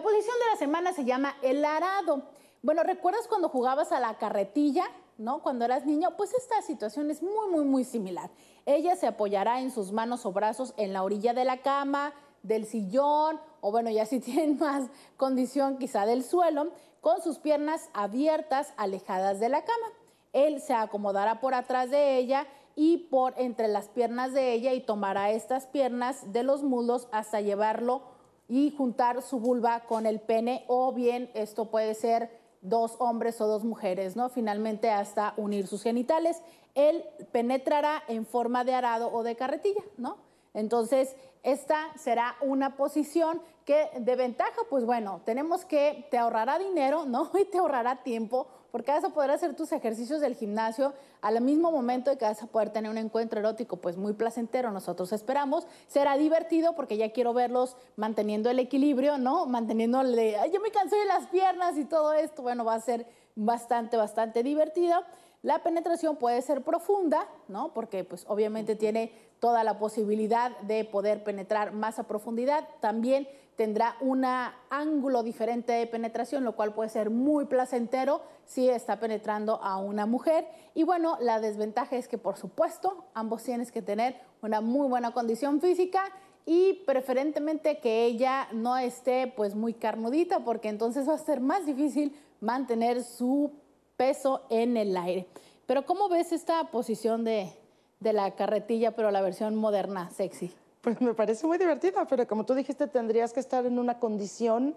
La posición de la semana se llama el arado. Bueno, ¿recuerdas cuando jugabas a la carretilla? ¿No? Cuando eras niño, pues esta situación es muy, muy, muy similar. Ella se apoyará en sus manos o brazos en la orilla de la cama, del sillón, o bueno, ya si tienen más condición, quizá del suelo, con sus piernas abiertas, alejadas de la cama. Él se acomodará por atrás de ella y por entre las piernas de ella y tomará estas piernas de los muslos hasta llevarlo y juntar su vulva con el pene o bien esto puede ser dos hombres o dos mujeres, ¿no? Finalmente hasta unir sus genitales. Él penetrará en forma de arado o de carretilla, ¿no? Entonces, esta será una posición que de ventaja, pues bueno, tenemos que te ahorrará dinero, ¿no? Y te ahorrará tiempo porque vas a poder hacer tus ejercicios del gimnasio al mismo momento de que vas a poder tener un encuentro erótico, pues muy placentero, nosotros esperamos. Será divertido porque ya quiero verlos manteniendo el equilibrio, ¿no? Manteniendo, yo me canso de las piernas y todo esto, bueno, va a ser bastante, bastante divertido. La penetración puede ser profunda, ¿no? Porque pues obviamente tiene toda la posibilidad de poder penetrar más a profundidad. También tendrá un ángulo diferente de penetración, lo cual puede ser muy placentero si está penetrando a una mujer. Y bueno, la desventaja es que por supuesto ambos tienes que tener una muy buena condición física y preferentemente que ella no esté pues muy carnudita porque entonces va a ser más difícil mantener su peso en el aire. Pero ¿cómo ves esta posición de, de la carretilla, pero la versión moderna, sexy. Pues me parece muy divertida, pero como tú dijiste, tendrías que estar en una condición,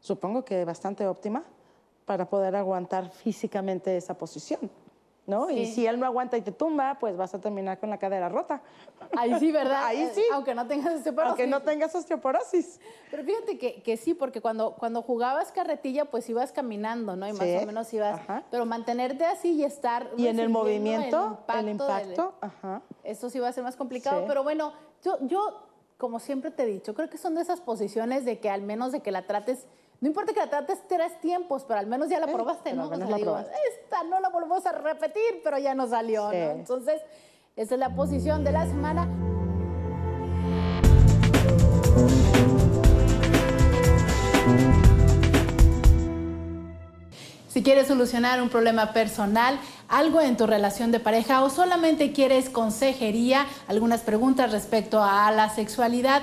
supongo que bastante óptima, para poder aguantar físicamente esa posición. Y si él no aguanta y te tumba, pues vas a terminar con la cadera rota. Ahí sí, ¿verdad? Ahí sí. Aunque no tengas osteoporosis. Aunque no tengas osteoporosis. Pero fíjate que, sí, porque cuando, cuando jugabas carretilla, pues ibas caminando, ¿no? Y más o menos ibas... Pero mantenerte así y estar... Y en el movimiento, el impacto. El impacto ajá. Eso sí va a ser más complicado, pero bueno, yo, yo, como siempre te he dicho, creo que son de esas posiciones de que al menos de que la trates no importa que la trates tres tiempos, pero al menos ya la eh, probaste, ¿no? la esta no la volvemos a repetir, pero ya no salió, ¿no? Entonces, esa es la posición de la semana. Si quieres solucionar un problema personal, algo en tu relación de pareja o solamente quieres consejería, algunas preguntas respecto a la sexualidad,